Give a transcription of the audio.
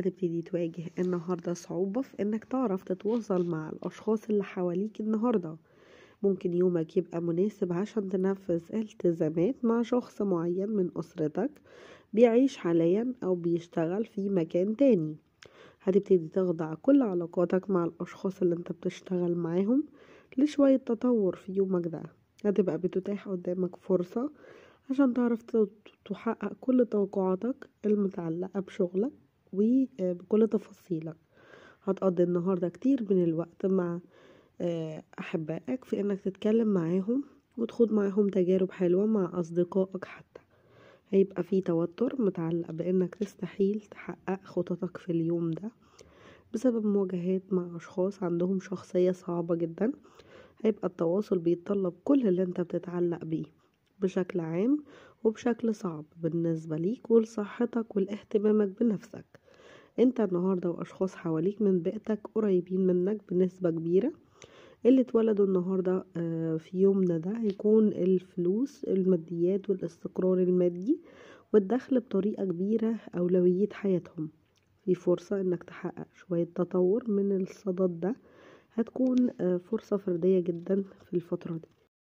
هتبتدي تواجه النهاردة صعوبة في انك تعرف تتواصل مع الاشخاص اللي حواليك النهاردة ممكن يومك يبقى مناسب عشان تنفذ التزامات مع شخص معين من أسرتك بيعيش حاليا أو بيشتغل في مكان تاني هتبتدي تخضع كل علاقاتك مع الأشخاص اللي انت بتشتغل معاهم لشوية تطور في يومك ده هتبقى بتتاح قدامك فرصة عشان تعرف تحقق كل توقعاتك المتعلقة بشغلك وبكل تفاصيلك هتقضي النهاردة كتير من الوقت مع آه، أحبائك في إنك تتكلم معاهم وتخوض معاهم تجارب حلوة مع أصدقائك حتى هيبقى في توتر متعلق بإنك تستحيل تحقق خططك في اليوم ده بسبب مواجهات مع أشخاص عندهم شخصية صعبة جدا هيبقى التواصل بيتطلب كل اللي انت بتتعلق بيه بشكل عام وبشكل صعب بالنسبة ليك ولصحتك والاهتمامك بنفسك انت النهاردة واشخاص حواليك من بيئتك قريبين منك بنسبة كبيرة اللي اتولدوا النهاردة آه، في يومنا ده هيكون الفلوس الماديات والاستقرار المادي والدخل بطريقة كبيرة أولوية حياتهم في فرصة انك تحقق شوية تطور من الصدد ده هتكون آه، فرصة فردية جدا في الفترة دي